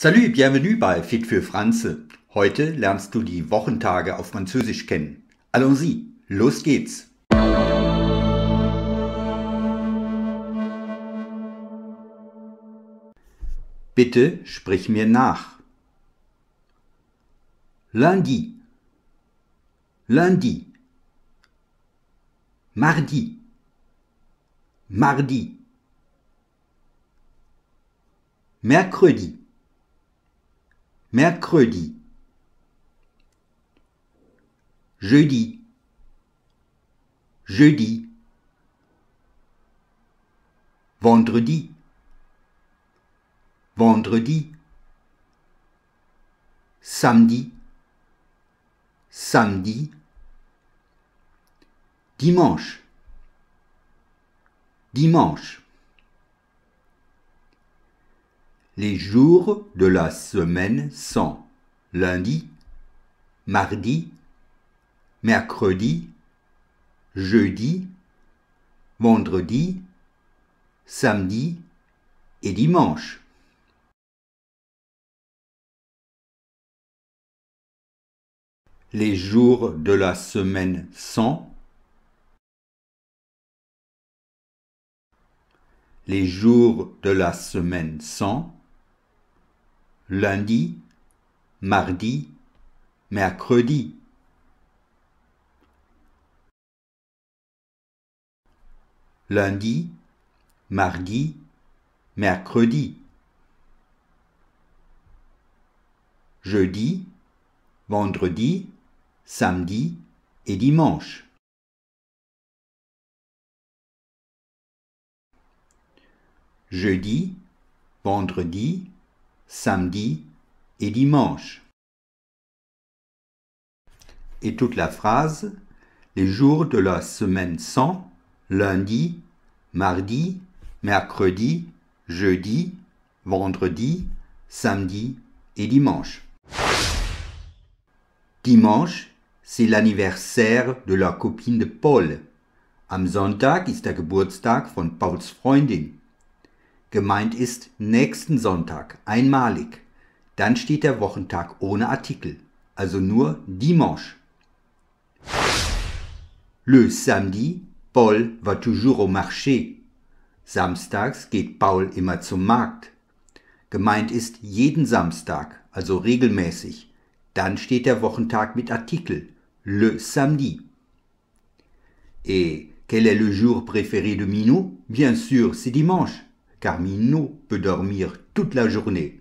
Salut, bienvenue bei Fit für Franze. Heute lernst du die Wochentage auf Französisch kennen. Allons-y, los geht's! Bitte sprich mir nach. Lundi, lundi, mardi, mardi, mercredi. mercredi, jeudi, jeudi, vendredi, vendredi, samedi, samedi, dimanche, dimanche. les jours de la semaine sont lundi, mardi, mercredi, jeudi, vendredi, samedi et dimanche. Les jours de la semaine sont Les jours de la semaine sont lundi, mardi, mercredi. Lundi, mardi, mercredi. Jeudi, vendredi, samedi et dimanche. Jeudi, vendredi, samedi et dimanche. Et toute la phrase les jours de la semaine sont lundi, mardi, mercredi, jeudi, vendredi, samedi et dimanche. Dimanche, c'est l'anniversaire de la copine de Paul. Am Sonntag ist der Geburtstag von Pauls Freundin. Gemeint ist nächsten Sonntag, einmalig. Dann steht der Wochentag ohne Artikel, also nur dimanche. Le samedi, Paul va toujours au marché. Samstags geht Paul immer zum Markt. Gemeint ist jeden Samstag, also regelmäßig. Dann steht der Wochentag mit Artikel, le samedi. Et quel est le jour préféré de Minou Bien sûr, c'est dimanche car peut dormir toute la journée.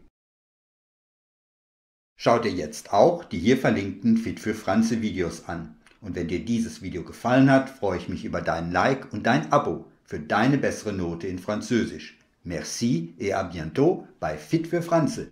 Schau dir jetzt auch die hier verlinkten Fit für Franze Videos an. Und wenn dir dieses Video gefallen hat, freue ich mich über dein Like und dein Abo für deine bessere Note in Französisch. Merci et à bientôt bei Fit für Franze.